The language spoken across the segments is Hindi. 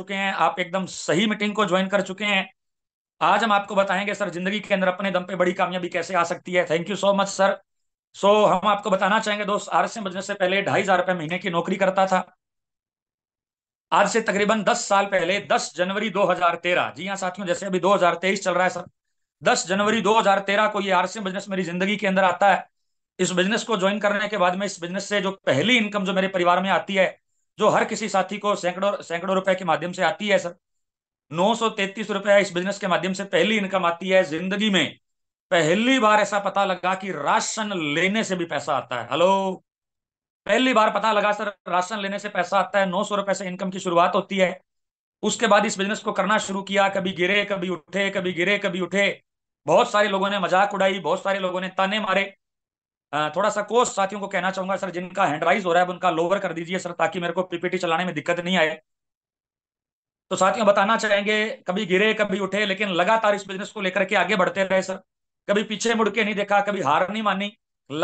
चुके हैं आप एकदम सही मीटिंग को ज्वाइन कर चुके हैं आज हम आपको बताएंगे सर जिंदगी के अंदर अपने दम पे बड़ी कामयाबी कैसे आ सकती है thank you so much sir so so, हम आपको बताना चाहेंगे दोस्त आर से बजने से पहले ढाई हजार रुपये महीने की नौकरी करता था आज से तकरीबन दस साल पहले दस जनवरी 2013 जी हाँ साथियों जैसे अभी 2023 चल रहा है सर दस जनवरी 2013 को ये आर बिजनेस मेरी जिंदगी के अंदर आता है इस बिजनेस को ज्वाइन करने के बाद में इस बिजनेस से जो पहली इनकम जो मेरे परिवार में आती है जो हर किसी साथी को सैकड़ों सैकड़ों रुपए के माध्यम से आती है सर नौ सौ तैतीस इस बिजनेस के माध्यम से पहली इनकम आती है जिंदगी में पहली बार ऐसा पता लगा कि राशन लेने से भी पैसा आता है हेलो पहली बार पता लगा सर राशन लेने से पैसा आता है नौ सौ रुपए से इनकम की शुरुआत होती है उसके बाद इस बिजनेस को करना शुरू किया कभी गिरे कभी उठे कभी गिरे कभी उठे बहुत सारे लोगों ने मजाक उड़ाई बहुत सारे लोगों ने ताने मारे थोड़ा सा कोर्स साथियों को कहना चाहूंगा सर जिनका हैंड राइज हो रहा है उनका लोअर कर दीजिए सर ताकि मेरे को पीपीटी चलाने में दिक्कत नहीं आए तो साथियों बताना चाहेंगे कभी गिरे कभी उठे लेकिन लगातार इस बिजनेस को लेकर के आगे बढ़ते रहे सर कभी पीछे मुड़ के नहीं देखा कभी हार नहीं मानी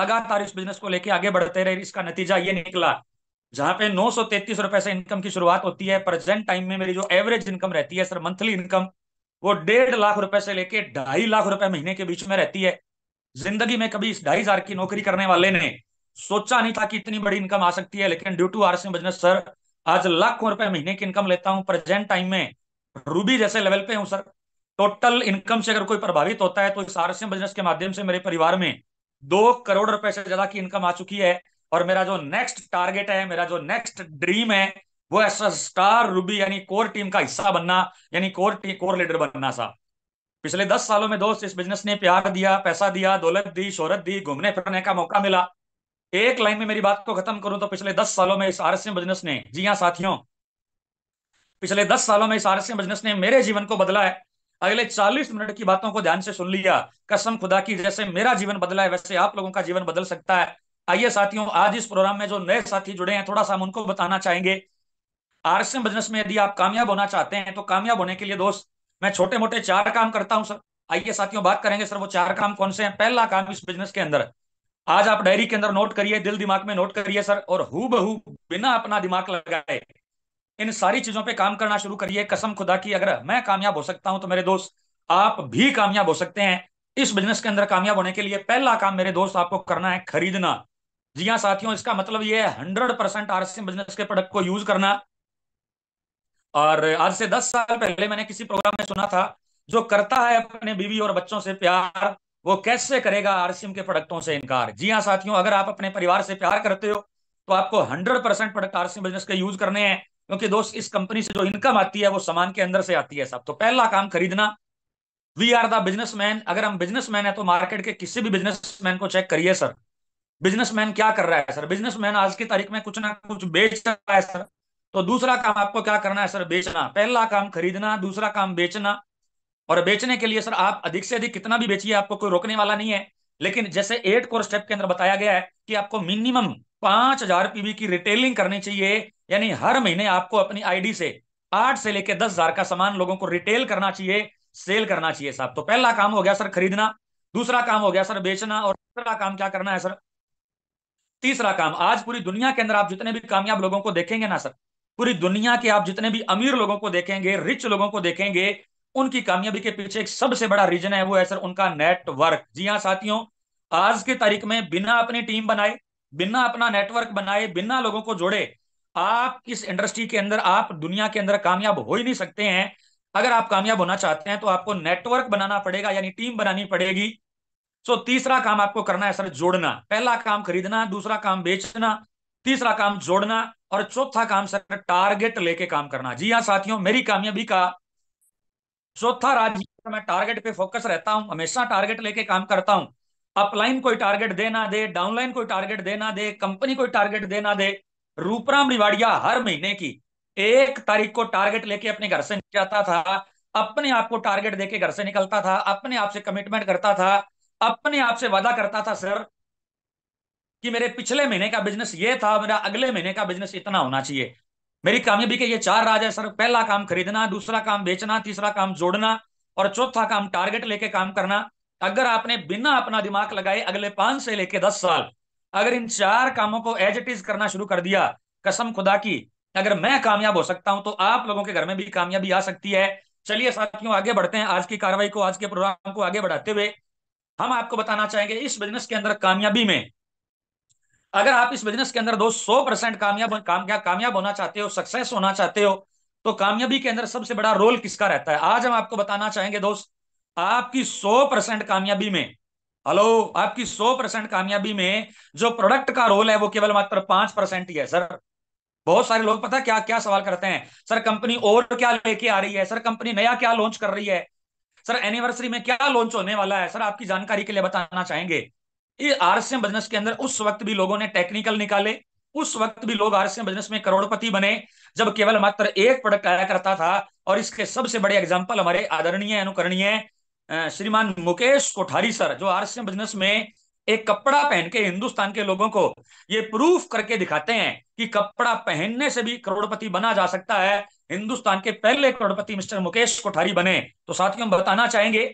लगातार इस बिजनेस को लेकर आगे बढ़ते रहे इसका नतीजा ये निकला जहां पे नौ सौ तैतीस रुपए से इनकम की शुरुआत होती है प्रेजेंट टाइम में मेरी जो एवरेज इनकम रहती है सर मंथली इनकम वो डेढ़ लाख रुपए से लेके ढाई लाख रुपए महीने के बीच में रहती है जिंदगी में कभी इस ढाई हजार की नौकरी करने वाले ने सोचा नहीं था कि इतनी बड़ी इनकम आ सकती है लेकिन due to R RC business sir आज लाखों रुपए महीने की इनकम लेता हूं प्रेजेंट टाइम में रूबी जैसे लेवल पे हूं सर टोटल इनकम से अगर कोई प्रभावित होता है तो इस आर आरसीएम बिजनेस के माध्यम से मेरे परिवार में दो करोड़ रुपए से ज्यादा की इनकम आ चुकी है और मेरा जो नेक्स्ट टारगेट है मेरा जो नेक्स्ट ड्रीम है वो ऐसा स्टार रूबी यानी कोर टीम का हिस्सा बनना यानी कोर टीम कोर लीडर बनना सा पिछले दस सालों में दोस्त इस बिजनेस ने प्यार दिया पैसा दिया दौलत दी शोहरत दी घूमने फिरने का मौका मिला एक लाइन में मेरी बात को खत्म करूं तो पिछले दस सालों में इस आरएसएम बिजनेस ने जी हाँ साथियों पिछले दस सालों में इस आरएसएम बिजनेस ने मेरे जीवन को बदला है अगले चालीस मिनट की बातों को ध्यान से सुन लिया कसम खुदा की जैसे मेरा जीवन बदला है वैसे आप लोगों का जीवन बदल सकता है आइए साथियों आज इस प्रोग्राम में जो नए साथी जुड़े हैं थोड़ा सा हम उनको बताना चाहेंगे आरएसएम बिजनेस में यदि आप कामयाब होना चाहते हैं तो कामयाब होने के लिए दोस्त मैं छोटे मोटे चार काम करता हूं सर आइए साथियों बात करेंगे सर वो चार काम कौन से हैं पहला काम इस बिजनेस के अंदर आज आप डायरी के अंदर नोट करिए दिल दिमाग में नोट करिए सर और हु बहू बिना अपना दिमाग लगाए इन सारी चीजों पे काम करना शुरू करिए कसम खुदा की अगर मैं कामयाब हो सकता हूं तो मेरे दोस्त आप भी कामयाब हो सकते हैं इस बिजनेस के अंदर कामयाब होने के लिए पहला काम मेरे दोस्त आपको करना है खरीदना जी हाँ साथियों इसका मतलब ये है हंड्रेड परसेंट आरसीएम बिजनेस के प्रोडक्ट को यूज करना और आज से दस साल पहले मैंने किसी प्रोग्राम में सुना था जो करता है अपने बीवी और बच्चों से प्यार वो कैसे करेगा आरसीएम के प्रोडक्टों से इनकार जी हाँ साथियों अगर आप अपने परिवार से प्यार करते हो तो आपको hundred percent product RCM business के यूज करने हैं क्योंकि दोस्त इस कंपनी से जो इनकम आती है वो सामान के अंदर से आती है साहब तो पहला काम खरीदना वी आर द बिजनेस अगर हम बिजनेस है तो मार्केट के किसी भी बिजनेस को चेक करिए सर बिजनेस क्या कर रहा है सर बिजनेस आज की तारीख में कुछ ना कुछ बेच रहा है सर तो दूसरा काम आपको क्या करना है सर बेचना पहला काम खरीदना दूसरा काम बेचना और बेचने के लिए सर आप अधिक से अधिक कितना भी बेचिए आपको कोई रोकने वाला नहीं है लेकिन जैसे एट कोर स्टेप के अंदर बताया गया है कि आपको मिनिमम पांच हजार पीवी की रिटेलिंग करनी चाहिए यानी हर महीने आपको अपनी आईडी से आठ से लेकर दस हजार का सामान लोगों को रिटेल करना चाहिए सेल करना चाहिए साहब तो पहला काम हो गया सर खरीदना दूसरा काम हो गया सर बेचना और तीसरा काम क्या करना है सर तीसरा काम आज पूरी दुनिया के अंदर आप जितने भी कामयाब लोगों को देखेंगे ना सर पूरी दुनिया के आप जितने भी अमीर लोगों को देखेंगे रिच लोगों को देखेंगे उनकी कामयाबी के पीछे एक सबसे बड़ा रीजन है वो है सर उनका नेटवर्क जी हाँ साथियों आज के तारीख में बिना अपनी टीम बनाए बिना अपना नेटवर्क बनाए बिना लोगों को जोड़े आप इस इंडस्ट्री के अंदर आप दुनिया के अंदर कामयाब हो ही नहीं सकते हैं अगर आप कामयाब होना चाहते हैं तो आपको नेटवर्क बनाना पड़ेगा यानी टीम बनानी पड़ेगी सो तीसरा काम आपको करना है सर जोड़ना पहला काम खरीदना दूसरा काम बेचना तीसरा काम जोड़ना और चौथा काम सर टारगेट लेके काम करना जी हाँ साथियों मेरी कामयाबी का चौथा राज्य मैं टारगेट पे फोकस रहता हूं हमेशा टारगेट लेके काम करता हूं अपलाइन कोई टारगेट देना दे डाउनलाइन कोई टारगेट देना दे कंपनी कोई टारगेट दे दे रूपराम रिवाड़िया हर महीने की एक तारीख को टारगेट लेके अपने घर से जाता था अपने आप को टारगेट देके घर से निकलता था अपने आप से कमिटमेंट करता था अपने आप से वादा करता था सर कि मेरे पिछले महीने का बिजनेस ये था मेरा अगले महीने का बिजनेस इतना होना चाहिए मेरी कामयाबी के ये चार राज है सर पहला काम खरीदना दूसरा काम बेचना तीसरा काम जोड़ना और चौथा काम टारगेट लेके काम करना अगर आपने बिना अपना दिमाग लगाए अगले पांच से लेके दस साल अगर इन चार कामों को एज इट इज करना शुरू कर दिया कसम खुदा की अगर मैं कामयाब हो सकता हूं तो आप लोगों के घर में भी कामयाबी आ सकती है चलिए साथियों आगे बढ़ते हैं आज की कार्रवाई को आज के प्रोग्राम को आगे बढ़ाते हुए हम आपको बताना चाहेंगे इस बिजनेस के अंदर कामयाबी में अगर आप इस बिजनेस के अंदर दो सौ परसेंट कामयाब कामयाब कामयाब होना चाहते हो सक्सेस होना चाहते हो तो कामयाबी के अंदर सबसे बड़ा रोल किसका रहता है आज हम आपको बताना चाहेंगे दोस्त आपकी सौ परसेंट कामयाबी में हेलो आपकी सौ परसेंट कामयाबी में जो प्रोडक्ट का रोल है वो केवल मात्र पांच परसेंट ही है सर बहुत सारे लोग पता क्या क्या सवाल करते हैं सर कंपनी और क्या लेके आ रही है सर कंपनी नया क्या लॉन्च कर रही है सर एनिवर्सरी में क्या लॉन्च होने वाला है सर आपकी जानकारी के लिए बताना चाहेंगे ये आरसीएम बिजनेस के अंदर उस वक्त भी लोगों ने टेक्निकल निकाले उस वक्त भी लोग आरसीएम बिजनेस में करोड़पति बने जब केवल मात्र एक प्रोडक्ट आया करता था और इसके सबसे बड़े एग्जाम्पल हमारे आदरणीय अनुकरणीय श्रीमान मुकेश कोठारी सर जो आरसीएम बिजनेस में एक कपड़ा पहन के हिंदुस्तान के लोगों को ये प्रूफ करके दिखाते हैं कि कपड़ा पहनने से भी करोड़पति बना जा सकता है हिंदुस्तान के पहले करोड़पति मिस्टर मुकेश कोठारी बने तो साथियों बताना चाहेंगे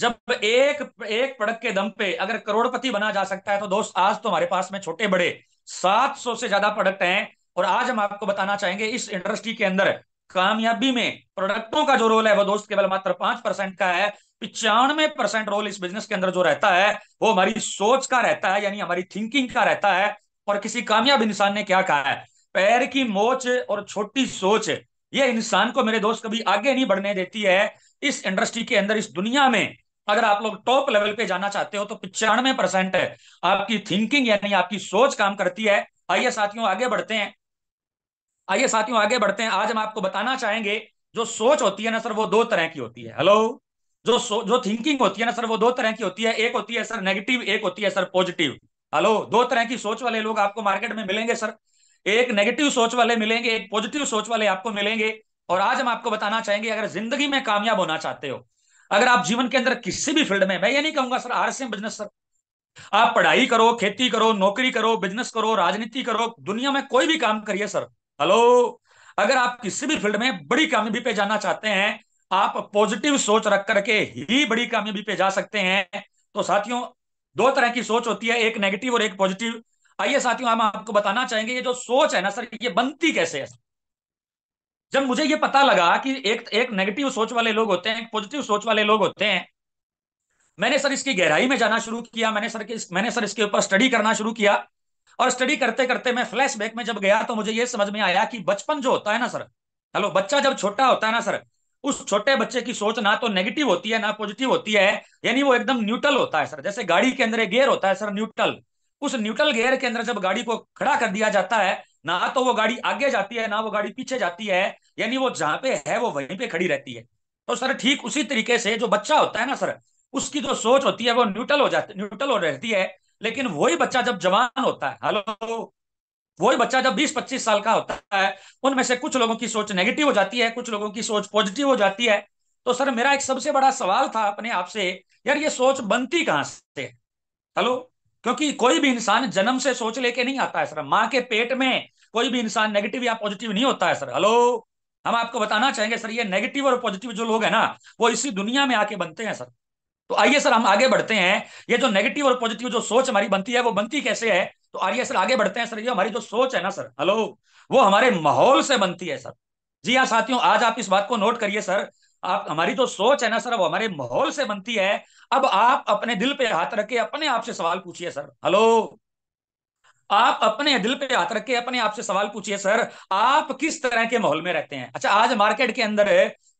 जब एक एक पड़क के दम पे अगर करोड़पति बना जा सकता है तो दोस्त आज तो हमारे पास में छोटे बड़े 700 से ज्यादा प्रोडक्ट हैं और आज हम आपको बताना चाहेंगे इस इंडस्ट्री के अंदर कामयाबी में प्रोडक्टों का जो रोल है वो दोस्त केवल मात्र पांच परसेंट का है पिचानवे परसेंट रोल इस बिजनेस के अंदर जो रहता है वो हमारी सोच का रहता है यानी हमारी थिंकिंग का रहता है और किसी कामयाब इंसान ने क्या कहा है पैर की मोच और छोटी सोच ये इंसान को मेरे दोस्त कभी आगे नहीं बढ़ने देती है इस इंडस्ट्री के अंदर इस दुनिया में अगर आप लोग टॉप लेवल पे जाना चाहते हो तो पिचानवे परसेंट आपकी थिंकिंग यानी आपकी सोच काम करती है आइए साथियों आगे बढ़ते हैं आइए साथियों आगे बढ़ते हैं आज हम आपको बताना चाहेंगे जो सोच होती है ना सर वो दो तरह की होती है हेलो जो जो थिंकिंग होती है ना सर वो दो तरह की होती है एक होती है सर नेगेटिव एक होती है सर पॉजिटिव हेलो दो तरह की सोच वाले लोग आपको मार्केट में मिलेंगे सर एक नेगेटिव सोच वाले मिलेंगे एक पॉजिटिव सोच वाले आपको मिलेंगे और आज हम आपको बताना चाहेंगे अगर जिंदगी में कामयाब होना चाहते हो अगर आप जीवन के अंदर किसी भी फील्ड में मैं ये नहीं कहूंगा सर आर बिजनेस सर आप पढ़ाई करो खेती करो नौकरी करो बिजनेस करो राजनीति करो दुनिया में कोई भी काम करिए सर हेलो अगर आप किसी भी फील्ड में बड़ी कामयाबी पे जाना चाहते हैं आप पॉजिटिव सोच रख करके ही बड़ी कामयाबी पे जा सकते हैं तो साथियों दो तरह की सोच होती है एक नेगेटिव और एक पॉजिटिव आइए साथियों हम आपको बताना चाहेंगे ये जो सोच है ना सर ये बनती कैसे है जब मुझे ये पता लगा कि एक एक नेगेटिव सोच वाले लोग होते हैं एक पॉजिटिव सोच वाले लोग होते हैं मैंने सर इसकी गहराई में जाना शुरू किया मैंने सर मैंने सर इसके ऊपर स्टडी करना शुरू किया और स्टडी करते करते मैं फ्लैशबैक में जब गया तो मुझे ये समझ में आया कि बचपन जो होता है ना सर हेलो बच्चा जब छोटा होता है ना सर उस छोटे बच्चे की सोच ना तो नेगेटिव होती है ना पॉजिटिव होती है यानी वो एकदम न्यूट्रल होता है सर जैसे गाड़ी के अंदर एक गेयर होता है सर न्यूट्रल उस न्यूट्रल गेयर के अंदर जब गाड़ी को खड़ा कर दिया जाता है ना तो वो गाड़ी आगे जाती है ना वो गाड़ी पीछे जाती है यानी वो जहां पे है वो वहीं पे खड़ी रहती है तो सर ठीक उसी तरीके से जो बच्चा होता है ना सर उसकी जो सोच होती है वो न्यूट्रल हो जाती न्यूट्रल हो रहती है लेकिन वही बच्चा जब जवान होता है हेलो वही बच्चा जब 20-25 साल का होता है उनमें से कुछ लोगों की सोच नेगेटिव हो जाती है कुछ लोगों की सोच पॉजिटिव हो जाती है तो सर मेरा एक सबसे बड़ा सवाल था अपने आप से यार ये सोच बनती कहां से हेलो क्योंकि कोई भी इंसान जन्म से सोच लेके नहीं आता है सर माँ के पेट में कोई भी इंसान नेगेटिव या पॉजिटिव नहीं होता है सर हेलो हम आपको बताना चाहेंगे सर ये नेगेटिव और पॉजिटिव जो लोग हैं ना वो इसी दुनिया में आके बनते हैं सर तो आइए सर हम आगे बढ़ते हैं ये जो नेगेटिव और पॉजिटिव जो सोच हमारी बनती है वो बनती कैसे है तो आइए सर आगे बढ़ते हैं सर ये हमारी जो सोच है ना सर हेलो वो हमारे माहौल से बनती है सर जी हाँ साथियों आज आप इस बात को नोट करिए सर आप हमारी जो तो सोच है ना सर वो हमारे माहौल से बनती है अब आप अपने दिल पे हाथ रखे अपने आप से सवाल पूछिए सर हेलो आप अपने दिल पे हाथ रखे अपने आप से सवाल पूछिए सर आप किस तरह के माहौल में रहते हैं अच्छा आज मार्केट के अंदर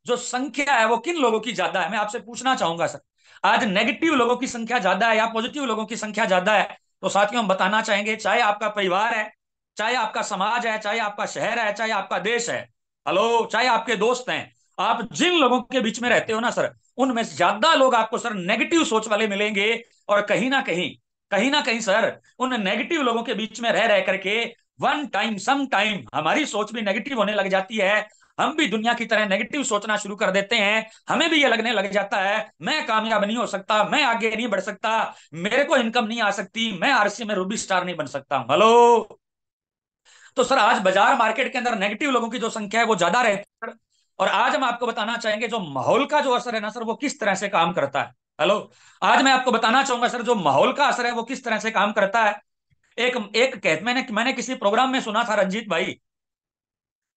जो संख्या है वो किन लोगों की ज्यादा है मैं आपसे पूछना चाहूंगा सर आज नेगेटिव लोगों की संख्या ज्यादा है या पॉजिटिव लोगों की संख्या ज्यादा है तो साथियों हम बताना चाहेंगे चाहे आपका परिवार है चाहे आपका समाज है चाहे आपका शहर है चाहे आपका देश है हेलो चाहे आपके दोस्त हैं आप जिन लोगों के बीच में रहते हो ना सर उनमें ज्यादा लोग आपको सर नेगेटिव सोच वाले मिलेंगे और कहीं ना कहीं कहीं ना कहीं सर उन नेगेटिव लोगों के बीच में रह रह करके वन टाइम सम टाइम हमारी सोच भी नेगेटिव होने लग जाती है हम भी दुनिया की तरह नेगेटिव सोचना शुरू कर देते हैं हमें भी ये लगने लग जाता है मैं कामयाब नहीं हो सकता मैं आगे नहीं बढ़ सकता मेरे को इनकम नहीं आ सकती मैं आरसी में रूबी स्टार नहीं बन सकता हेलो तो सर आज बाजार मार्केट के अंदर नेगेटिव लोगों की जो संख्या है वो ज्यादा रहती है और आज हम आपको बताना चाहेंगे जो माहौल का जो असर है ना सर वो किस तरह से काम करता है हेलो आज मैं आपको बताना चाहूंगा सर जो माहौल का असर है वो किस तरह से काम करता है एक एक कहते मैंने मैंने किसी प्रोग्राम में सुना था रंजीत भाई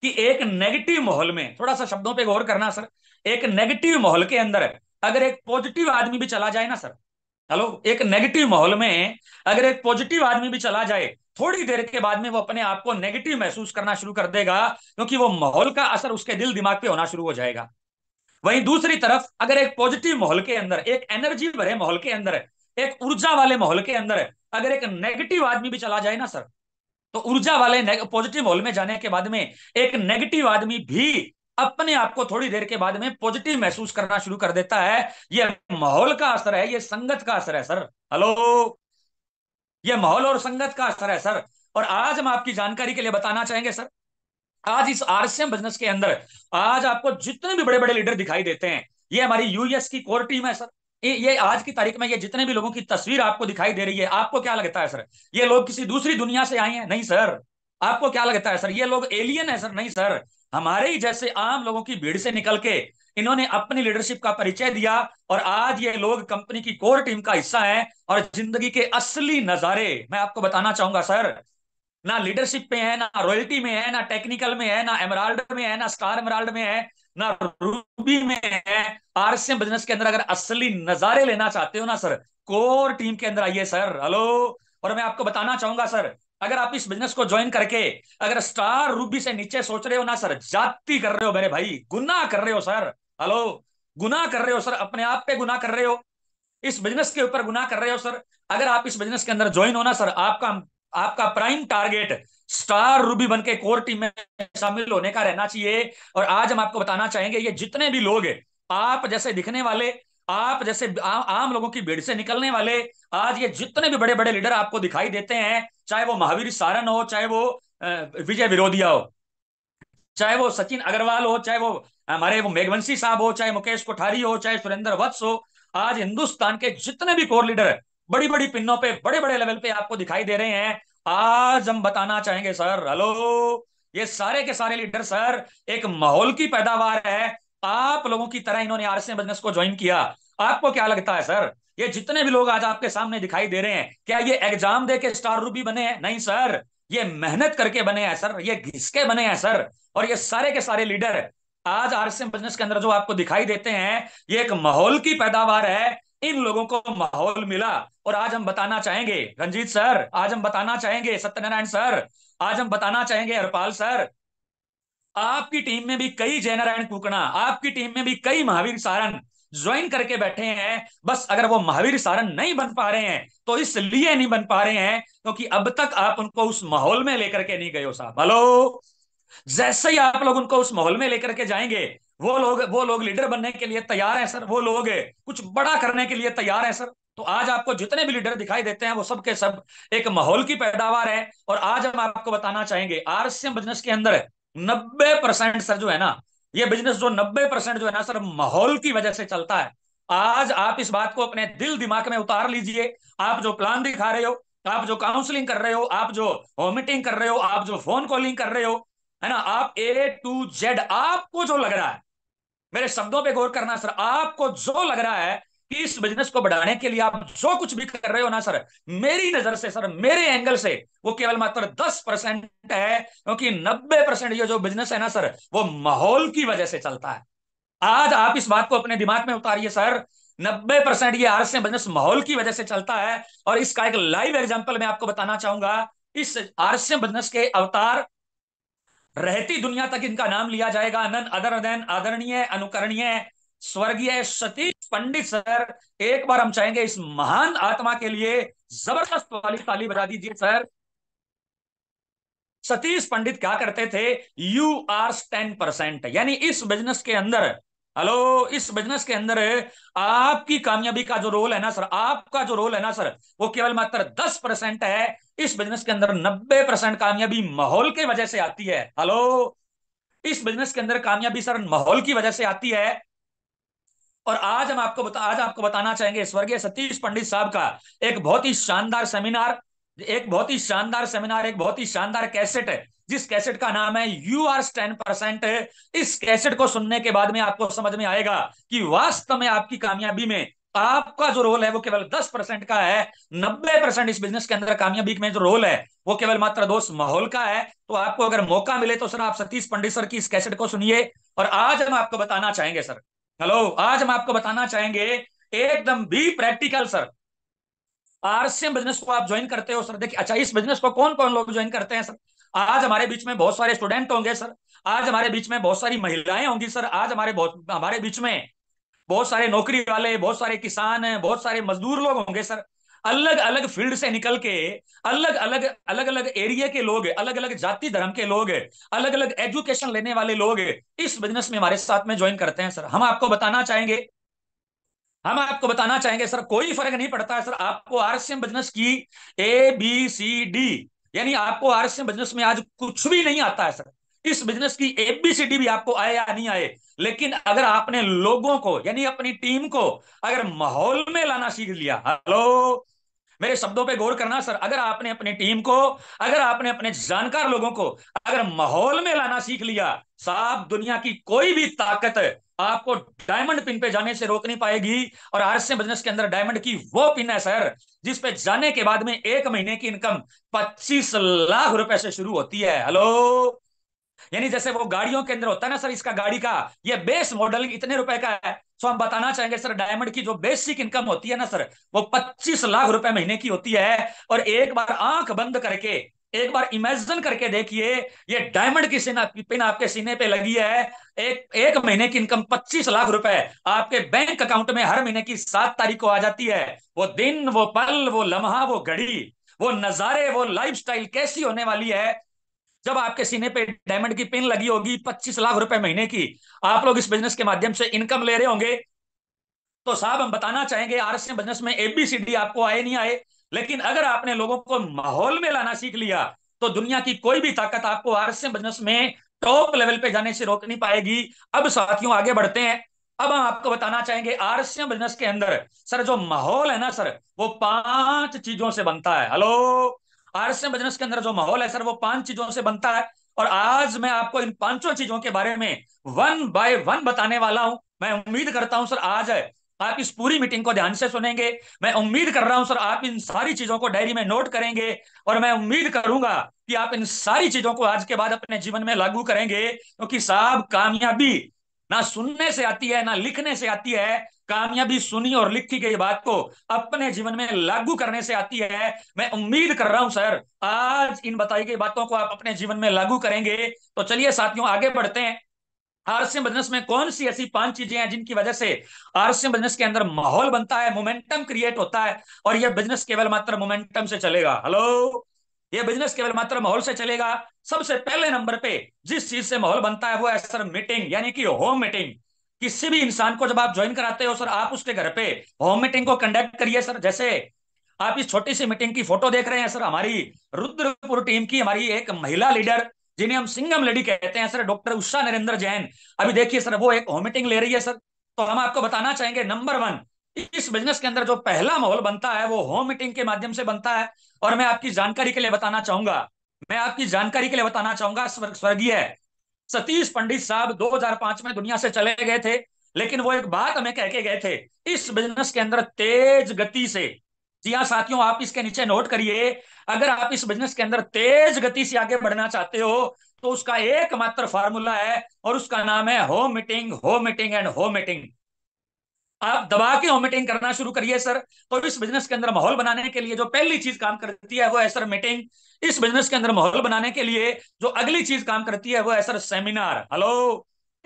कि एक नेगेटिव माहौल में थोड़ा सा शब्दों पे गौर करना सर एक नेगेटिव माहौल के अंदर अगर एक पॉजिटिव आदमी भी चला जाए ना सर हेलो एक नेगेटिव माहौल में अगर एक पॉजिटिव आदमी भी चला जाए थोड़ी देर के बाद में वो अपने आप को नेगेटिव महसूस करना शुरू कर देगा क्योंकि वो माहौल का असर उसके दिल दिमाग पे होना शुरू हो जाएगा वहीं दूसरी तरफ अगर एक पॉजिटिव माहौल के अंदर एक एनर्जी भरे माहौल के अंदर एक ऊर्जा वाले माहौल के अंदर अगर एक नेगेटिव आदमी भी चला जाए ना सर तो ऊर्जा वाले पॉजिटिव माहौल में जाने के बाद में एक नेगेटिव आदमी भी अपने आप को थोड़ी देर के बाद में पॉजिटिव महसूस करना शुरू कर देता है ये माहौल का असर है ये संगत का असर है सर हेलो ये माहौल और संगत का असर है सर और आज हम आपकी जानकारी के लिए बताना चाहेंगे सर आज इस आरसीएम बिजनेस के अंदर आज आपको जितने भी बड़े बड़े लीडर दिखाई देते हैं ये हमारी यूएस की कोर टीम है सर ये, आज की तारीख में ये जितने भी लोगों की तस्वीर आपको दिखाई दे रही है आपको क्या लगता है सर ये लोग किसी दूसरी दुनिया से आए हैं नहीं सर आपको क्या लगता है सर ये लोग एलियन है सर नहीं सर हमारे ही जैसे आम लोगों की भीड़ से निकल के इन्होंने अपनी लीडरशिप का परिचय दिया और आज ये लोग कंपनी की कोर टीम का हिस्सा हैं और जिंदगी के असली नजारे मैं आपको बताना चाहूंगा सर ना लीडरशिप में है ना रॉयल्टी में है ना टेक्निकल में है ना एमराल्ड में है ना स्टार एमराल्ड में है ना रूबी में है आरसीएम बिजनेस के अंदर अगर असली नजारे लेना चाहते हो ना सर कोर टीम के अंदर आइए सर हेलो और मैं आपको बताना चाहूंगा सर अगर आप इस बिजनेस को ज्वाइन करके अगर स्टार रूबी से नीचे सोच रहे हो ना सर जाति कर रहे हो मेरे भाई गुनाह कर रहे हो सर हेलो गुनाह कर रहे हो सर अपने आप पे गुनाह कर रहे हो इस बिजनेस के ऊपर गुनाह कर रहे हो सर अगर आप इस बिजनेस के अंदर ज्वाइन होना सर आपका आपका प्राइम टारगेट स्टार रूबी बन के कोर टीम में शामिल होने का रहना चाहिए और आज हम आपको बताना चाहेंगे ये जितने भी लोग आप जैसे दिखने वाले आप जैसे आ, आम लोगों की भीड़ से निकलने वाले आज ये जितने भी बड़े बड़े लीडर आपको दिखाई देते हैं चाहे वो महावीर सारण हो चाहे वो विजय विरोधिया हो चाहे वो सचिन अग्रवाल हो चाहे वो हमारे वो मेघवंशी साहब हो चाहे मुकेश कोठारी हो चाहे सुरेंद्र वत्स हो आज हिंदुस्तान के जितने भी कोर लीडर बड़ी बड़ी पिन्नों पे बड़े बड़े लेवल पे आपको दिखाई दे रहे हैं आज हम बताना चाहेंगे सर हेलो ये सारे के सारे लीडर सर एक माहौल की पैदावार है आप लोगों की तरह इन्होंने आरसीएम बिजनेस को ज्वाइन किया आपको क्या लगता है सर ये जितने भी लोग आज आपके सामने दिखाई दे रहे हैं क्या ये एग्जाम दे के स्टार रूबी बने हैं नहीं सर ये मेहनत करके बने हैं सर ये घिसके बने हैं सर और ये सारे के सारे लीडर आज आरसीएम बिजनेस के अंदर जो आपको दिखाई देते हैं ये एक माहौल की पैदावार है इन लोगों को माहौल मिला और आज हम बताना चाहेंगे रंजीत सर आज हम बताना चाहेंगे सत्यनारायण सर आज हम बताना चाहेंगे हरपाल सर आपकी टीम में भी कई जयनारायण कुकना आपकी टीम में भी कई महावीर सारण ज्वाइन करके बैठे हैं बस अगर वो महावीर सारण नहीं बन पा रहे हैं तो इसलिए नहीं बन पा रहे हैं क्योंकि तो अब तक आप उनको उस माहौल में लेकर के नहीं गए हो साहब हेलो जैसे ही आप लोग उनको उस माहौल में लेकर के जाएंगे वो लोग वो लोग लीडर बनने के लिए तैयार हैं सर वो लोग कुछ बड़ा करने के लिए तैयार हैं सर तो आज आपको जितने भी लीडर दिखाई देते हैं वो सब के सब एक माहौल की पैदावार है और आज हम आपको बताना चाहेंगे आरसीएम बिजनेस के अंदर नब्बे परसेंट सर जो है ना ये बिजनेस जो नब्बे परसेंट जो है ना सर माहौल की वजह से चलता है आज आप इस बात को अपने दिल दिमाग में उतार लीजिए आप जो प्लान दिखा रहे हो आप जो काउंसलिंग कर रहे हो आप जो वॉमिटिंग कर रहे हो आप जो फोन कॉलिंग कर रहे हो है ना आप ए टू जेड आपको जो लग रहा है मेरे शब्दों पे गौर करना सर आपको जो लग रहा है इस बिजनेस को बढ़ाने के लिए आप जो कुछ भी कर रहे हो ना सर मेरी नजर से सर मेरे एंगल से वो केवल मात्र दस परसेंट है क्योंकि नब्बे परसेंट ये जो बिजनेस है ना सर वो माहौल की वजह से चलता है आज आप इस बात को अपने दिमाग में उतारिए सर नब्बे परसेंट ये आरसी बिजनेस माहौल की वजह से चलता है और इसका एक लाइव एग्जाम्पल मैं आपको बताना चाहूंगा इस आरसी बिजनेस के अवतार रहती दुनिया तक इनका नाम लिया जाएगा नन अदर देन आदरणीय अनुकरणीय स्वर्गीय सतीश पंडित सर एक बार हम चाहेंगे इस महान आत्मा के लिए जबरदस्त वाली ताली बजा दीजिए सर सतीश पंडित क्या करते थे यू आर टेन परसेंट यानी इस बिजनेस के अंदर हेलो इस बिजनेस के अंदर आपकी कामयाबी का जो रोल है ना सर आपका जो रोल है ना सर वो केवल मात्र दस परसेंट है इस बिजनेस के अंदर नब्बे परसेंट कामयाबी माहौल के वजह से आती है हेलो इस बिजनेस के अंदर कामयाबी सर माहौल की वजह से आती है और आज हम आपको बता आज आपको बताना चाहेंगे स्वर्गीय सतीश पंडित साहब का एक बहुत ही शानदार सेमिनार एक बहुत ही शानदार सेमिनार एक बहुत ही शानदार कैसेट है जिस कैसेट का नाम है यू आर टेन परसेंट इस कैसेट को सुनने के बाद में आपको समझ में आएगा कि वास्तव में आपकी कामयाबी में आपका जो रोल है वो केवल दस परसेंट का है नब्बे परसेंट इस बिजनेस के अंदर कामयाबी में जो रोल है वो केवल मात्र दोस्त माहौल का है तो आपको अगर मौका मिले तो सर आप सतीश पंडित सर की इस कैसेट को सुनिए और आज हम आपको बताना चाहेंगे सर हेलो आज हम आपको बताना चाहेंगे एकदम भी प्रैक्टिकल सर आरसीएम बिजनेस को आप ज्वाइन करते हो सर देखिए अच्छा इस बिजनेस को कौन कौन लोग ज्वाइन करते हैं सर आज हमारे बीच में बहुत सारे स्टूडेंट होंगे सर आज हमारे बीच में बहुत सारी महिलाएं होंगी सर आज हमारे बहुत हमारे बीच में बहुत सारे नौकरी वाले बहुत सारे किसान बहुत सारे मजदूर लोग होंगे सर अलग अलग फील्ड से निकल के अलग अलग अलग अलग एरिया के लोग अलग अलग जाति धर्म के लोग अलग अलग एजुकेशन लेने वाले लोग इस बिजनेस में हमारे साथ में ज्वाइन करते हैं सर हम आपको बताना चाहेंगे हम आपको बताना चाहेंगे सर कोई फर्क नहीं पड़ता है सर आपको आरसीएम बिजनेस की ए बी सी डी यानी आपको आरसीएम बिजनेस में आज कुछ भी नहीं आता है सर इस बिजनेस की ए बी सी डी भी आपको आए या नहीं आए लेकिन अगर आपने लोगों को यानी अपनी टीम को अगर माहौल में लाना सीख लिया हेलो मेरे शब्दों पे गौर करना सर अगर आपने अपनी टीम को अगर आपने अपने जानकार लोगों को अगर माहौल में लाना सीख लिया साहब दुनिया की कोई भी ताकत आपको डायमंड पिन पे जाने से रोक नहीं पाएगी और से बिजनेस के अंदर डायमंड की वो पिन है सर जिस पे जाने के बाद में एक महीने की इनकम 25 लाख रुपए से शुरू होती है हेलो यानी जैसे वो गाड़ियों के अंदर होता है ना सर इसका गाड़ी का ये बेस मॉडल इतने रुपए का है सो तो हम बताना चाहेंगे सर डायमंड की जो बेसिक इनकम होती है ना सर वो 25 लाख रुपए महीने की होती है और एक बार आंख बंद करके एक बार इमेजिन करके देखिए ये डायमंड की सीना पिन आपके सीने पे लगी है एक एक महीने की इनकम 25 लाख रुपए आपके बैंक अकाउंट में हर महीने की सात तारीख को आ जाती है वो दिन वो पल वो लम्हा वो घड़ी वो नजारे वो लाइफस्टाइल कैसी होने वाली है जब आपके सीने पे डायमंड की पिन लगी होगी पच्चीस लाख रुपए महीने की आप लोग इस बिजनेस के माध्यम से इनकम ले रहे होंगे तो साहब हम बताना चाहेंगे आरएसएम बिजनेस में एबीसीडी आपको आए नहीं आए लेकिन अगर आपने लोगों को माहौल में लाना सीख लिया तो दुनिया की कोई भी ताकत आपको आरएसएम बिजनेस में टॉप लेवल पे जाने से रोक नहीं पाएगी अब साथियों आगे बढ़ते हैं अब हम आपको बताना चाहेंगे आरसीएम बिजनेस के अंदर सर जो माहौल है ना सर वो पांच चीजों से बनता है हेलो आरसीएम बिजनेस के अंदर जो माहौल है सर वो पांच चीजों से बनता है और आज मैं आपको इन पांचों चीजों के बारे में वन बाय वन बताने वाला हूं मैं उम्मीद करता हूं सर आज है आप इस पूरी मीटिंग को ध्यान से सुनेंगे मैं उम्मीद कर रहा हूं सर आप इन सारी चीजों को डायरी में नोट करेंगे और मैं उम्मीद करूंगा कि आप इन सारी चीजों को आज के बाद अपने जीवन में लागू करेंगे क्योंकि तो साहब कामयाबी ना सुनने से आती है ना लिखने से आती है कामयाबी सुनी और लिखी गई बात को अपने जीवन में लागू करने से आती है मैं उम्मीद कर रहा हूं सर आज इन बताई गई बातों को आप अपने जीवन में लागू करेंगे तो चलिए साथियों आगे बढ़ते हैं आरसीएम बिजनेस में कौन सी ऐसी पांच चीजें हैं जिनकी वजह से आरसीएम बिजनेस के अंदर माहौल बनता है मोमेंटम क्रिएट होता है और यह बिजनेस केवल मात्र मोमेंटम से चलेगा हेलो यह बिजनेस केवल मात्र माहौल से चलेगा सबसे पहले नंबर पे जिस चीज से माहौल बनता है वो है सर मीटिंग यानी कि होम मीटिंग किसी भी इंसान को जब आप ज्वाइन कराते हो सर आप उसके घर पे होम मीटिंग को कंडक्ट करिए सर जैसे आप इस छोटी सी मीटिंग की फोटो देख रहे हैं सर हमारी रुद्रपुर टीम की हमारी एक महिला लीडर जिन्हें हम सिंगम लेडी कहते हैं सर डॉक्टर उषा नरेंद्र जैन अभी देखिए सर वो एक होम मीटिंग ले रही है सर तो हम आपको बताना चाहेंगे नंबर वन इस बिजनेस के अंदर जो पहला माहौल बनता है वो होम मीटिंग के माध्यम से बनता है और मैं आपकी जानकारी के लिए बताना चाहूंगा मैं आपकी जानकारी के लिए बताना चाहूंगा स्वर्गीय सतीश पंडित साहब 2005 में दुनिया से चले गए थे लेकिन वो एक बात हमें कह के गए थे इस बिजनेस के अंदर तेज गति से जी हाँ साथियों आप इसके नीचे नोट करिए अगर आप इस बिजनेस के अंदर तेज गति से आगे बढ़ना चाहते हो तो उसका एकमात्र फार्मूला है और उसका नाम है home meeting home meeting and home meeting आप दबा के होमिटिंग करना शुरू करिए सर तो इस बिजनेस के अंदर माहौल बनाने के लिए जो पहली चीज काम करती है वो है सर मीटिंग इस बिजनेस के अंदर माहौल बनाने के लिए जो अगली चीज काम करती है वो है सर सेमिनार हेलो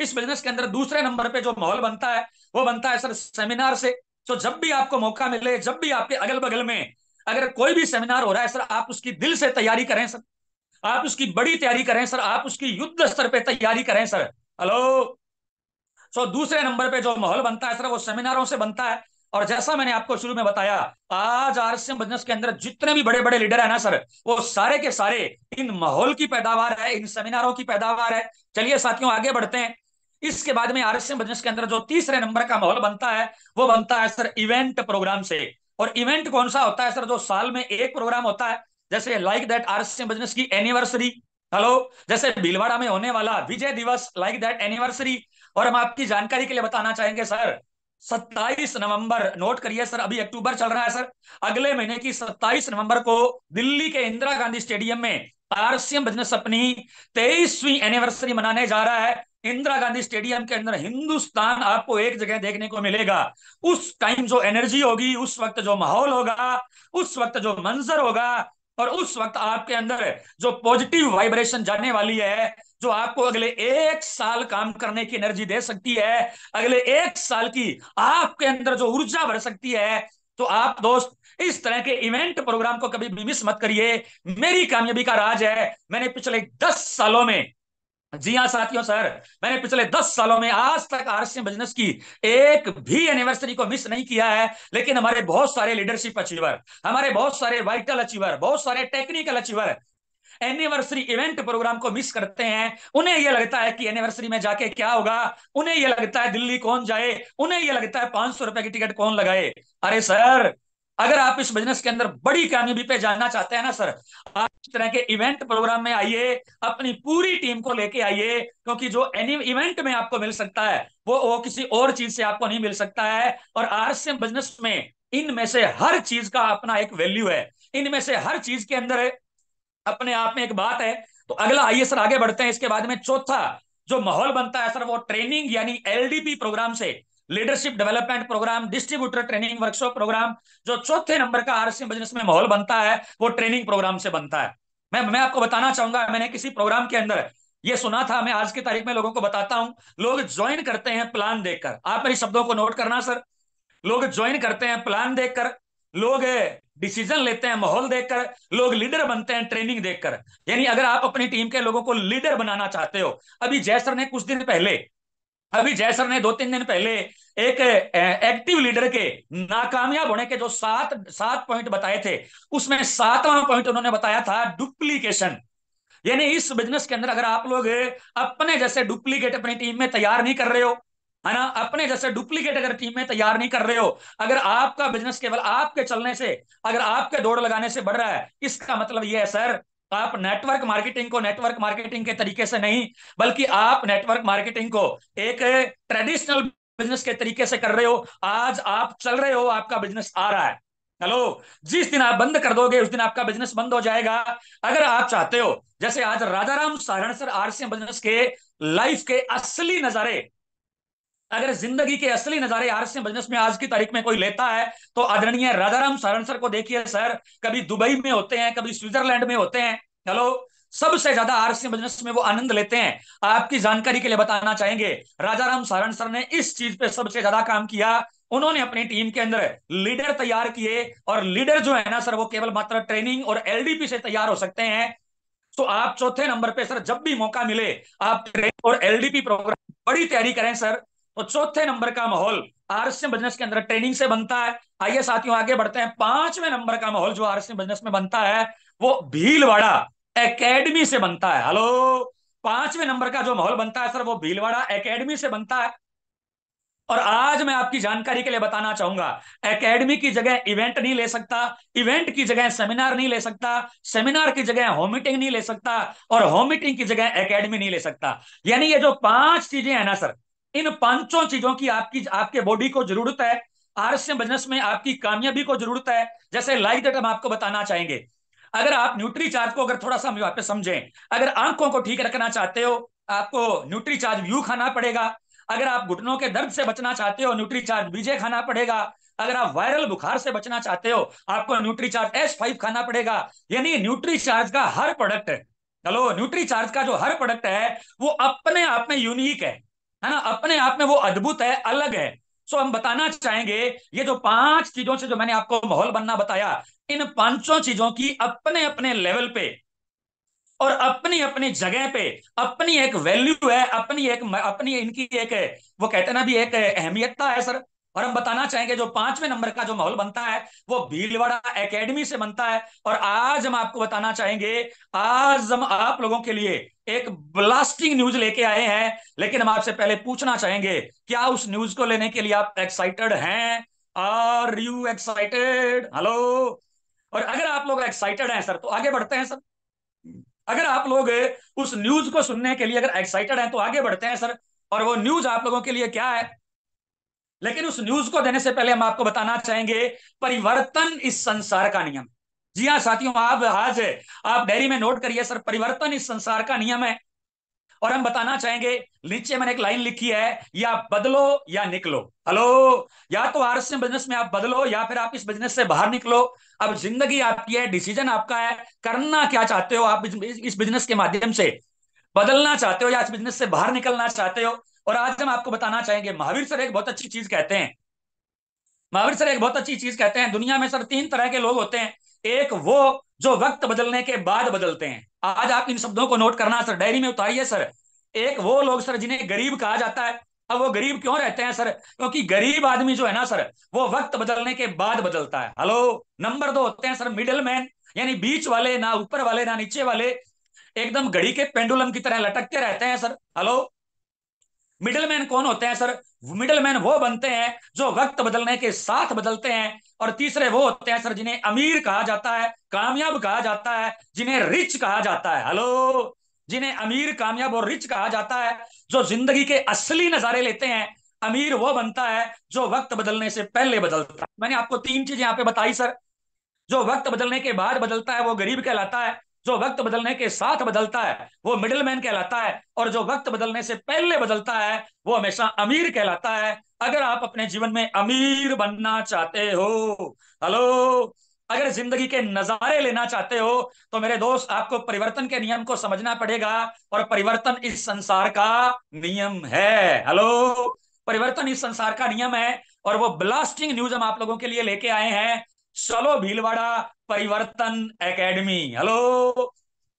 इस बिजनेस के अंदर दूसरे नंबर पे जो माहौल बनता है वो बनता है सर सेमिनार से तो जब भी आपको मौका मिले जब भी आपके अगल बगल में अगर कोई भी सेमिनार हो रहा है सर आप उसकी दिल से तैयारी करें सर आप उसकी बड़ी तैयारी करें सर आप उसकी युद्ध स्तर पर तैयारी करें सर हेलो सो दूसरे नंबर पे जो माहौल बनता है सर वो सेमिनारों से बनता है और जैसा मैंने आपको शुरू में बताया आज आरसीएम बिजनेस के अंदर जितने भी बड़े बड़े लीडर है ना सर वो सारे के सारे इन माहौल की पैदावार है इन सेमिनारों की पैदावार है चलिए साथियों आगे बढ़ते हैं इसके बाद में आरसीएम बिजनेस के अंदर जो तीसरे नंबर का माहौल बनता है वो बनता है सर इवेंट प्रोग्राम से और इवेंट कौन सा होता है सर जो साल में एक प्रोग्राम होता है जैसे लाइक दैट आरसीएम बिजनेस की एनिवर्सरी हेलो जैसे भीलवाड़ा में होने वाला विजय दिवस लाइक दैट एनिवर्सरी और हम आपकी जानकारी के लिए बताना चाहेंगे सर 27 नवंबर नोट करिए सर अभी अक्टूबर चल रहा है सर अगले महीने की 27 नवंबर को दिल्ली के इंदिरा गांधी स्टेडियम में आरसीएम बिजनेस अपनी तेईसवीं एनिवर्सरी मनाने जा रहा है इंदिरा गांधी स्टेडियम के अंदर हिंदुस्तान आपको एक जगह देखने को मिलेगा उस टाइम जो एनर्जी होगी उस वक्त जो माहौल होगा उस वक्त जो मंजर होगा और उस वक्त आपके अंदर जो पॉजिटिव वाइब्रेशन जाने वाली है जो आपको अगले एक साल काम करने की एनर्जी दे सकती है अगले एक साल की आपके अंदर जो ऊर्जा भर सकती है तो आप दोस्त इस तरह के इवेंट प्रोग्राम को कभी मिस मत करिए मेरी कामयाबी का राज है मैंने पिछले दस सालों में जी हाँ साथियों सर मैंने पिछले दस सालों में आज तक आरसीएम बिजनेस की एक भी एनिवर्सरी को मिस नहीं किया है लेकिन हमारे बहुत सारे लीडरशिप अचीवर हमारे बहुत सारे वाइटल अचीवर बहुत सारे technical achiever anniversary event program को मिस करते हैं उन्हें यह लगता है कि एनिवर्सरी में जाके क्या होगा उन्हें यह लगता है दिल्ली कौन जाए उन्हें यह लगता है पांच सौ रुपए की टिकट कौन लगाए अरे सर अगर आप इस बिजनेस के अंदर बड़ी कामयाबी पे जाना चाहते हैं ना सर आप इस तरह के इवेंट प्रोग्राम में आइए अपनी पूरी टीम को लेके आइए क्योंकि जो एनी इवेंट में आपको मिल सकता है वो वो किसी और चीज से आपको नहीं मिल सकता है और आरसीएम बिजनेस में इनमें से हर चीज का अपना एक वैल्यू है इनमें से हर चीज के अंदर अपने आप में एक बात है तो अगला आइए सर आगे बढ़ते हैं इसके बाद में चौथा जो माहौल बनता है सर वो ट्रेनिंग यानी एलडीपी प्रोग्राम से leadership development program distributor training workshop program जो चौथे नंबर का आरसी बिजनेस में माहौल बनता है वो ट्रेनिंग प्रोग्राम से बनता है मैं मैं आपको बताना चाहूंगा मैंने किसी प्रोग्राम के अंदर ये सुना था मैं आज की तारीख में लोगों को बताता हूं लोग ज्वाइन करते हैं प्लान देखकर आप मेरी शब्दों को नोट करना सर लोग ज्वाइन करते हैं प्लान देखकर लोग डिसीजन लेते हैं माहौल देखकर लोग लीडर बनते हैं ट्रेनिंग देखकर यानी अगर आप अपनी टीम के लोगों को लीडर बनाना चाहते हो अभी जयसर ने कुछ दिन पहले अभी जयसर ने दो तीन दिन पहले एक एक्टिव लीडर के नाकामयाब होने के जो सात सात पॉइंट बताए थे उसमें सातवां पॉइंट उन्होंने बताया था डुप्लीकेशन यानी इस बिजनेस के अंदर अगर आप लोग अपने जैसे डुप्लीकेट अपनी टीम में तैयार नहीं कर रहे हो है ना अपने जैसे डुप्लीकेट अगर टीम में तैयार नहीं कर रहे हो अगर आपका बिजनेस केवल आपके चलने से अगर आपके दौड़ लगाने से बढ़ रहा है इसका मतलब यह है सर आप नेटवर्क मार्केटिंग को नेटवर्क मार्केटिंग के तरीके से नहीं बल्कि आप नेटवर्क मार्केटिंग को एक ट्रेडिशनल बिजनेस के तरीके से कर रहे हो आज आप चल रहे हो आपका बिजनेस आ रहा है हेलो जिस दिन आप बंद कर दोगे उस दिन आपका बिजनेस बंद हो जाएगा अगर आप चाहते हो जैसे आज Rajaram Saran sir RCM business के लाइफ के असली नजारे अगर जिंदगी के असली नजारे आरसीएम बिजनेस में आज की तारीख में कोई लेता है तो आदरणीय राधाराम सारण सर को देखिए सर कभी दुबई में होते हैं कभी स्विट्जरलैंड में होते हैं हेलो सबसे ज्यादा आरसीएम बिजनेस में वो आनंद लेते हैं आपकी जानकारी के लिए बताना चाहेंगे राजाराम सारण सर ने इस चीज पे सबसे ज्यादा काम किया उन्होंने अपनी टीम के अंदर लीडर तैयार किए और लीडर जो है ना सर वो केवल मात्र ट्रेनिंग और एलडीपी से तैयार हो सकते हैं तो आप चौथे नंबर पे सर जब भी मौका मिले आप ट्रेनिंग और एलडीपी प्रोग्राम बड़ी तैयारी करें सर और चौथे नंबर का माहौल आरएसएम बिजनेस के अंदर ट्रेनिंग से बनता है आइए साथियों आगे बढ़ते हैं पांचवें नंबर का माहौल जो आरएसएम बिजनेस में बनता है वो भीलवाड़ा एकेडमी से बनता है हेलो पांचवें नंबर का जो माहौल बनता है सर वो भीलवाड़ा एकेडमी से बनता है और आज मैं आपकी जानकारी के लिए बताना चाहूंगा एकेडमी की जगह इवेंट नहीं ले सकता इवेंट की जगह सेमिनार नहीं ले सकता सेमिनार की जगह होम मीटिंग नहीं ले सकता और होम मीटिंग की जगह एकेडमी नहीं ले सकता यानी ये जो पांच चीजें हैं ना सर इन पांचों चीजों की आपकी आपके बॉडी को जरूरत है आरस्य बिजनेस में आपकी कामयाबी को जरूरत है जैसे लाइक दैट हम आपको बताना चाहेंगे अगर आप न्यूट्री चार्ज को अगर थोड़ा सा पे समझें अगर आंखों को ठीक रखना चाहते हो आपको न्यूट्री चार्ज व्यू खाना पड़ेगा अगर आप घुटनों के दर्द से बचना चाहते हो न्यूट्री चार्ज बीजे खाना पड़ेगा अगर आप वायरल बुखार से बचना चाहते हो आपको न्यूट्री चार्ज एस फाइव खाना पड़ेगा यानी न्यूट्री चार्ज का हर प्रोडक्ट हेलो न्यूट्री चार्ज का जो हर प्रोडक्ट है वो अपने आप में यूनिक है है ना अपने आप में वो अद्भुत है अलग है सो हम बताना चाहेंगे ये जो पांच चीजों से जो मैंने आपको माहौल बनना बताया इन पांचों चीजों की अपने अपने लेवल पे और अपनी अपनी जगह पे अपनी एक वैल्यू है अपनी एक अपनी इनकी एक वो कहते ना भी एक अहमियत है सर और हम बताना चाहेंगे जो पांचवें नंबर का जो माहौल बनता है वो भीलवाड़ा एकेडमी से बनता है और आज हम आपको बताना चाहेंगे आज हम आप लोगों के लिए एक ब्लास्टिंग न्यूज लेके आए हैं लेकिन हम आपसे पहले पूछना चाहेंगे क्या उस न्यूज को लेने के लिए आप एक्साइटेड हैं आर यू एक्साइटेड हेलो और अगर आप लोग एक्साइटेड हैं सर तो आगे बढ़ते हैं सर अगर आप लोग उस न्यूज को सुनने के लिए अगर एक्साइटेड हैं तो आगे बढ़ते हैं सर और वो न्यूज आप लोगों के लिए क्या है लेकिन उस न्यूज को देने से पहले हम आपको बताना चाहेंगे परिवर्तन इस संसार का नियम जी हाँ साथियों आप आज आप डायरी में नोट करिए सर परिवर्तन इस संसार का नियम है और हम बताना चाहेंगे नीचे मैंने एक लाइन लिखी है या बदलो या निकलो हेलो या तो आरस्य बिजनेस में आप बदलो या फिर आप इस बिजनेस से बाहर निकलो अब जिंदगी आपकी है डिसीजन आपका है करना क्या चाहते हो आप इस बिजनेस के माध्यम से बदलना चाहते हो या इस बिजनेस से बाहर निकलना चाहते हो और आज हम आपको बताना चाहेंगे महावीर सर एक बहुत अच्छी चीज कहते हैं महावीर सर एक बहुत अच्छी चीज कहते हैं दुनिया में सर तीन तरह के लोग होते हैं एक वो जो वक्त बदलने के बाद बदलते हैं आज आप इन शब्दों को नोट करना सर डायरी में उतारिये सर एक वो लोग सर जिन्हें गरीब कहा जाता है अब वो गरीब क्यों रहते हैं सर क्योंकि गरीब आदमी जो है ना सर वो वक्त बदलने के बाद बदलता है हेलो नंबर दो होते हैं सर मिडिल मैन यानी बीच वाले ना ऊपर वाले ना नीचे वाले एकदम घड़ी के पेंडुलम की तरह लटकते रहते हैं सर हेलो मिडलमैन कौन होते हैं सर मिडलमैन वो बनते हैं जो वक्त बदलने के साथ बदलते हैं और तीसरे वो होते हैं सर जिन्हें अमीर कहा जाता है कामयाब कहा जाता है जिन्हें रिच कहा जाता है हेलो जिन्हें अमीर कामयाब और रिच कहा जाता है जो जिंदगी के असली नजारे लेते हैं अमीर वो बनता है जो वक्त बदलने से पहले बदलता है मैंने आपको तीन चीज यहाँ पे बताई सर जो वक्त बदलने के बाद बदलता है वो गरीब कहलाता है जो वक्त बदलने के साथ बदलता है वो मिडिल मैन कहलाता है और जो वक्त बदलने से पहले बदलता है वो हमेशा अमीर कहलाता है अगर आप अपने जीवन में अमीर बनना चाहते हो हेलो अगर जिंदगी के नजारे लेना चाहते हो तो मेरे दोस्त आपको परिवर्तन के नियम को समझना पड़ेगा और परिवर्तन इस संसार का नियम है हेलो परिवर्तन इस संसार का नियम है और वो ब्लास्टिंग न्यूज हम आप लोगों के लिए लेके आए हैं चलो भीलवाड़ा परिवर्तन एकेडमी हेलो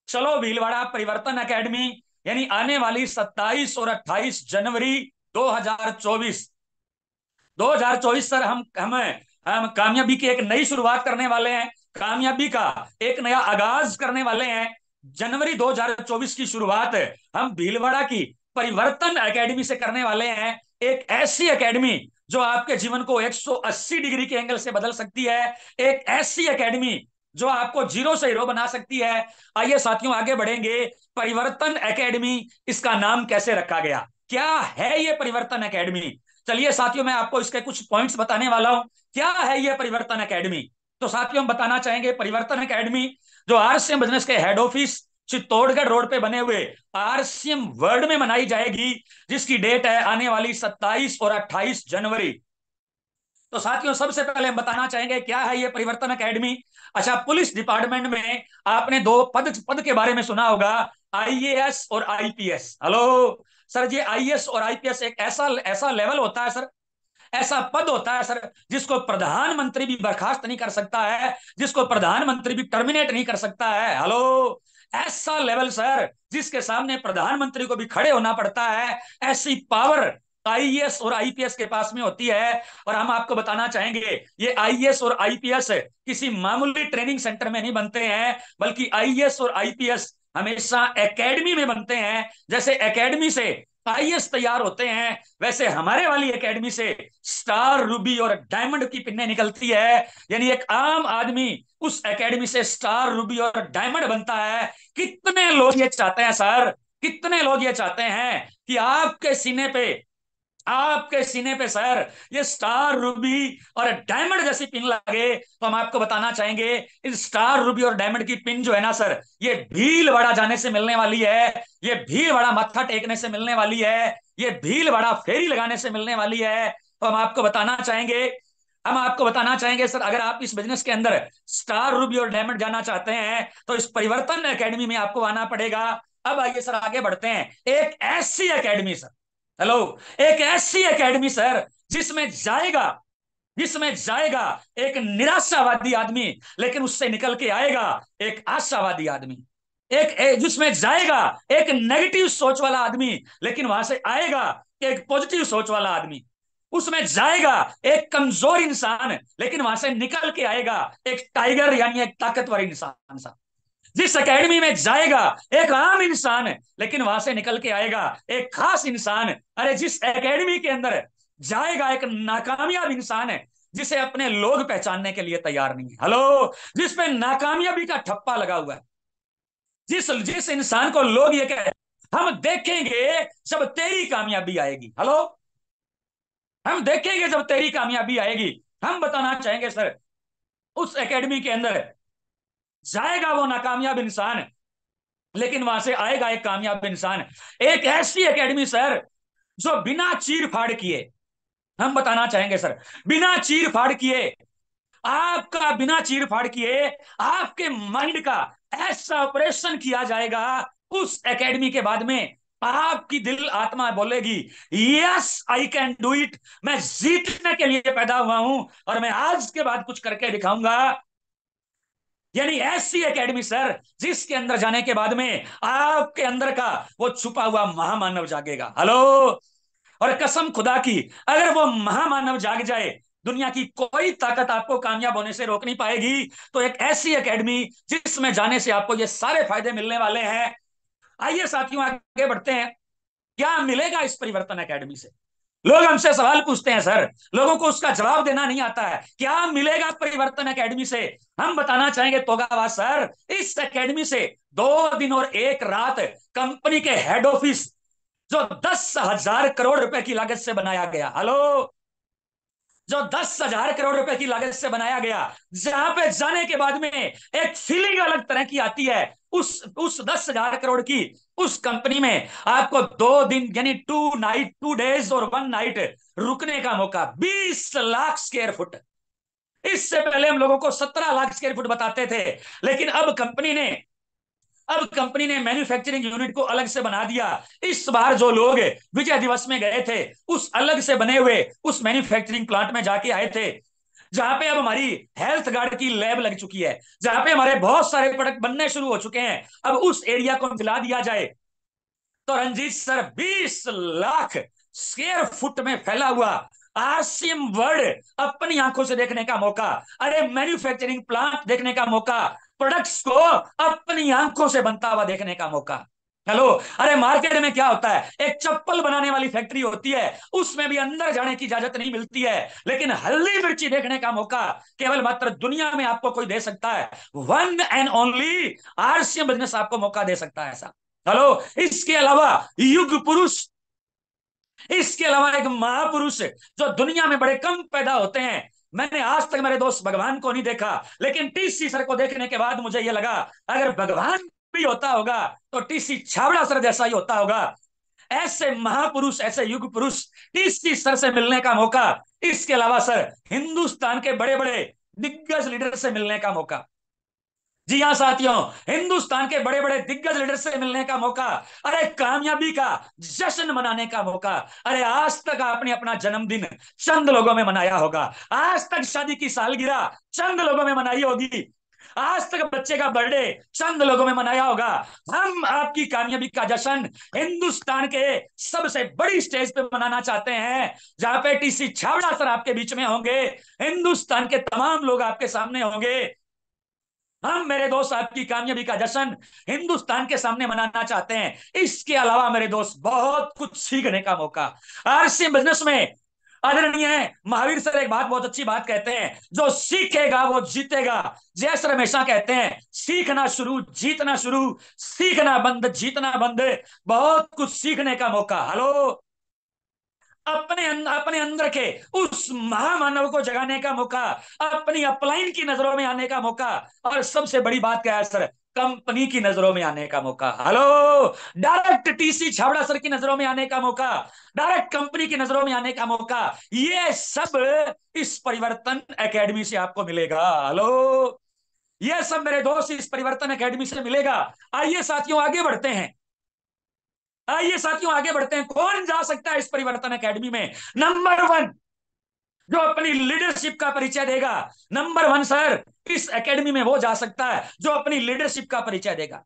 चलो भीलवाड़ा परिवर्तन एकेडमी यानी आने वाली 27 और 28 जनवरी 2024 2024 सर हम हमें हम कामयाबी की एक नई शुरुआत करने वाले हैं कामयाबी का एक नया आगाज करने वाले हैं जनवरी 2024 की शुरुआत हम भीलवाड़ा की परिवर्तन एकेडमी से करने वाले हैं एक ऐसी एकेडमी जो आपके जीवन को 180 डिग्री के एंगल से बदल सकती है एक ऐसी एकेडमी जो आपको जीरो से हीरो बना सकती है आइए साथियों आगे बढ़ेंगे परिवर्तन एकेडमी इसका नाम कैसे रखा गया क्या है ये परिवर्तन एकेडमी चलिए साथियों मैं आपको इसके कुछ पॉइंट्स बताने वाला हूं क्या है ये परिवर्तन एकेडमी तो साथियों हम बताना चाहेंगे परिवर्तन एकेडमी जो आरसीएम बिजनेस के हेड ऑफिस चित्तौड़गढ़ रोड पे बने हुए आरसीएम वर्ल्ड में मनाई जाएगी जिसकी डेट है आने वाली 27 और 28 जनवरी तो साथियों सबसे पहले हम बताना चाहेंगे क्या है ये परिवर्तन अकेडमी अच्छा पुलिस डिपार्टमेंट में आपने दो पद पद के बारे में सुना होगा आईएएस और आईपीएस हेलो सर ये आईएएस और आईपीएस एक ऐसा ऐसा लेवल होता है सर ऐसा पद होता है सर जिसको प्रधानमंत्री भी बर्खास्त नहीं कर सकता है जिसको प्रधानमंत्री भी टर्मिनेट नहीं कर सकता है हेलो ऐसा लेवल सर जिसके सामने प्रधानमंत्री को भी खड़े होना पड़ता है ऐसी पावर आईएएस और आईपीएस के पास में होती है और हम आपको बताना चाहेंगे ये आईएएस और आईपीएस किसी मामूली ट्रेनिंग सेंटर में नहीं बनते हैं बल्कि आईएएस और आईपीएस हमेशा एकेडमी में बनते हैं जैसे एकेडमी से आईएस तैयार होते हैं वैसे हमारे वाली एकेडमी से स्टार रूबी और डायमंड की पिन्ने निकलती है यानी एक आम आदमी उस एकेडमी से स्टार रूबी और डायमंड बनता है कितने लोग ये चाहते हैं सर कितने लोग ये चाहते हैं कि आपके सीने पे आपके सीने पे सर ये स्टार रूबी और डायमंड जैसी पिन लगे तो हम आपको बताना चाहेंगे इस स्टार रूबी और डायमंड की पिन जो है ना सर ये भील बड़ा जाने से मिलने वाली है ये भील बड़ा मत्था टेकने से मिलने वाली है ये भील बड़ा फेरी लगाने से मिलने वाली है तो हम आपको बताना चाहेंगे हम आपको बताना चाहेंगे सर अगर आप इस बिजनेस के अंदर स्टार रूबी और डायमंड जाना चाहते हैं तो इस परिवर्तन अकेडमी में आपको आना पड़ेगा अब आइए सर आगे बढ़ते हैं एक ऐसी अकेडमी सर हेलो एक ऐसी एकेडमी सर जिसमें जाएगा जिसमें जाएगा एक निराशावादी आदमी लेकिन उससे निकल के आएगा एक आशावादी आदमी एक जिसमें जाएगा एक नेगेटिव सोच वाला आदमी लेकिन वहां से आएगा एक पॉजिटिव सोच वाला आदमी उसमें जाएगा एक कमजोर इंसान लेकिन वहां से निकल के आएगा एक टाइगर यानी एक ताकतवर इंसान सा जिस एकेडमी में जाएगा एक आम इंसान लेकिन वहां से निकल के आएगा एक खास इंसान अरे जिस एकेडमी के अंदर जाएगा एक नाकामयाब इंसान है जिसे अपने लोग पहचानने के लिए तैयार नहीं है हेलो जिस पे नाकामयाबी का ठप्पा लगा हुआ है जिस जिस इंसान को लोग ये कह हम देखेंगे जब तेरी कामयाबी आएगी हेलो हम देखेंगे जब तेरी कामयाबी आएगी हम बताना चाहेंगे सर उस एकेडमी के अंदर जाएगा वो नाकामयाब इंसान लेकिन वहां से आएगा एक कामयाब इंसान एक ऐसी एकेडमी सर जो बिना चीर फाड़ किए हम बताना चाहेंगे सर बिना चीर फाड़ किए आपका बिना चीर फाड़ किए आपके माइंड का ऐसा ऑपरेशन किया जाएगा उस एकेडमी के बाद में आपकी दिल आत्मा बोलेगी yes I can do it मैं जीतने के लिए पैदा हुआ हूं और मैं आज के बाद कुछ करके दिखाऊंगा यानी ऐसी एकेडमी सर जिसके अंदर जाने के बाद में आपके अंदर का वो छुपा हुआ महामानव जागेगा हेलो और कसम खुदा की अगर वो महामानव जाग जाए दुनिया की कोई ताकत आपको कामयाब होने से रोक नहीं पाएगी तो एक ऐसी एकेडमी जिसमें जाने से आपको ये सारे फायदे मिलने वाले हैं आइए साथियों आगे बढ़ते हैं क्या मिलेगा इस परिवर्तन एकेडमी से लोग हमसे सवाल पूछते हैं सर लोगों को उसका जवाब देना नहीं आता है क्या मिलेगा परिवर्तन एकेडमी से हम बताना चाहेंगे तोगावा सर इस एकेडमी से दो दिन और एक रात कंपनी के हेड ऑफिस जो दस हजार करोड़ रुपए की लागत से बनाया गया हेलो जो दस हजार करोड़ रुपए की लागत से बनाया गया जहां पे जाने के बाद में एक फीलिंग अलग तरह की आती है उस उस दस हजार करोड़ की उस कंपनी में आपको दो दिन यानी टू नाइट टू डेज और वन नाइट रुकने का मौका बीस लाख स्क्वायर फुट इससे पहले हम लोगों को सत्रह लाख स्क्वायर फुट बताते थे लेकिन अब कंपनी ने अब कंपनी ने मैन्युफैक्चरिंग यूनिट को अलग से बना दिया इस बार जो लोग विजय दिवस में गए थे उस अलग से बने हुए उस मैन्युफैक्चरिंग प्लांट में जाके आए थे जहां पे अब हमारी हेल्थ गार्ड की लैब लग चुकी है जहां पे हमारे बहुत सारे प्रोडक्ट बनने शुरू हो चुके हैं अब उस एरिया को मिला दिया जाए तो Ranjeet sir 20 lakh square foot में फैला हुआ आरसीएम वर्ल्ड अपनी आंखों से देखने का मौका अरे मैन्युफैक्चरिंग प्लांट देखने का मौका प्रोडक्ट्स को अपनी आंखों से बनता हुआ देखने का मौका हेलो अरे मार्केट में क्या होता है एक चप्पल बनाने वाली फैक्ट्री होती है उसमें भी अंदर जाने की इजाजत नहीं मिलती है लेकिन हल्दी मिर्ची देखने का मौका केवल मात्र दुनिया में आपको कोई दे सकता है one and only RCM business आपको मौका दे सकता है ऐसा हेलो इसके अलावा युग पुरुष इसके अलावा एक महापुरुष जो दुनिया में बड़े कम पैदा होते हैं मैंने आज तक मेरे दोस्त भगवान को नहीं देखा लेकिन टीसी सर को देखने के बाद मुझे यह लगा अगर भगवान भी होता होगा तो टीसी छावड़ा सर जैसा ही होता होगा ऐसे महापुरुष ऐसे युग पुरुष टीसी सर से मिलने का मौका इसके अलावा सर हिंदुस्तान के बड़े बड़े दिग्गज लीडर से मिलने का मौका जी हाँ साथियों हिंदुस्तान के बड़े बड़े दिग्गज लीडर से मिलने का मौका अरे कामयाबी का जश्न मनाने का मौका अरे आज तक आपने अपना जन्मदिन चंद लोगों में मनाया होगा आज तक शादी की सालगिरह चंद लोगों में मनाई होगी आज तक बच्चे का बर्थडे चंद लोगों में मनाया होगा हम आपकी कामयाबी का जश्न हिंदुस्तान के सबसे बड़ी स्टेज पे मनाना चाहते हैं जहां पे टीसी छावड़ा सर आपके बीच में होंगे हिंदुस्तान के तमाम लोग आपके सामने होंगे हम मेरे दोस्त आपकी कामयाबी का जश्न हिंदुस्तान के सामने मनाना चाहते हैं इसके अलावा मेरे दोस्त बहुत कुछ सीखने का मौका आरसी बिजनेस में आदरणीय है महावीर सर एक बात बहुत अच्छी बात कहते हैं जो सीखेगा वो जीतेगा जय सर हमेशा कहते हैं सीखना शुरू जीतना शुरू सीखना बंद जीतना बंद बहुत कुछ सीखने का मौका हेलो अपने अं-, अपने अंदर के उस महामानव को जगाने का मौका अपनी अपलाइन की नजरों में आने का मौका और सबसे बड़ी बात क्या है सर कंपनी की नजरों में आने का मौका hello direct TC Chhabra sir की नजरों में आने का मौका डायरेक्ट कंपनी की नजरों में आने का मौका ये सब इस परिवर्तन एकेडमी से आपको मिलेगा हेलो ये सब मेरे दोस्त इस परिवर्तन एकेडमी से मिलेगा आइए साथियों आगे बढ़ते हैं आइए साथियों आगे बढ़ते हैं कौन जा सकता है इस परिवर्तन अकेडमी में नंबर वन जो अपनी लीडरशिप का परिचय देगा नंबर वन सर इस एकेडमी में वो जा सकता है जो अपनी लीडरशिप का परिचय देगा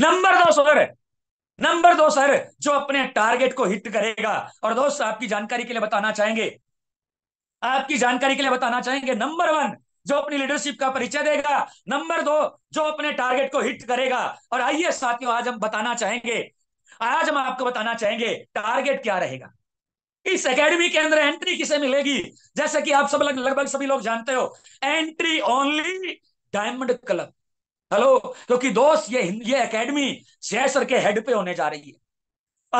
नंबर दो सर नंबर दो सर जो अपने टारगेट को हिट करेगा और दोस्त आपकी जानकारी के लिए बताना चाहेंगे आपकी जानकारी के लिए बताना चाहेंगे नंबर वन जो अपनी लीडरशिप का परिचय देगा नंबर दो जो अपने टारगेट को हिट करेगा और आइए साथियों आज हम बताना चाहेंगे आज हम आपको बताना चाहेंगे टारगेट क्या रहेगा इस एकेडमी के अंदर एंट्री किसे मिलेगी जैसे कि आप सब लगभग सभी लोग जानते हो entry only diamond club hello क्योंकि दोस्त ये ये एकेडमी जयसर के हेड पे होने जा रही है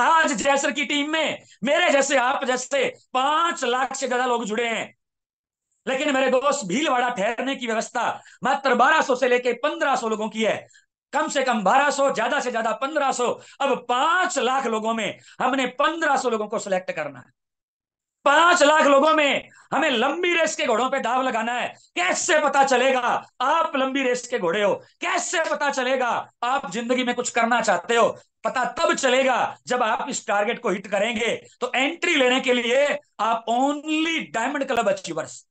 आज जयसर की टीम में मेरे जैसे आप जैसे पांच लाख से ज्यादा लोग जुड़े हैं लेकिन मेरे दोस्त भीलवाड़ा ठहरने की व्यवस्था मात्र बारह से लेकर पंद्रह लोगों की है कम से कम 1200 ज्यादा से ज्यादा 1500 अब पांच लाख लोगों में हमने 1500 लोगों को सिलेक्ट करना है 5 लाख लोगों में हमें लंबी रेस के घोड़ों पे दाव लगाना है कैसे पता चलेगा आप लंबी रेस के घोड़े हो कैसे पता चलेगा आप जिंदगी में कुछ करना चाहते हो पता तब चलेगा जब आप इस टारगेट को हिट करेंगे तो एंट्री लेने के लिए आप ओनली डायमंड क्लब अचीवर्स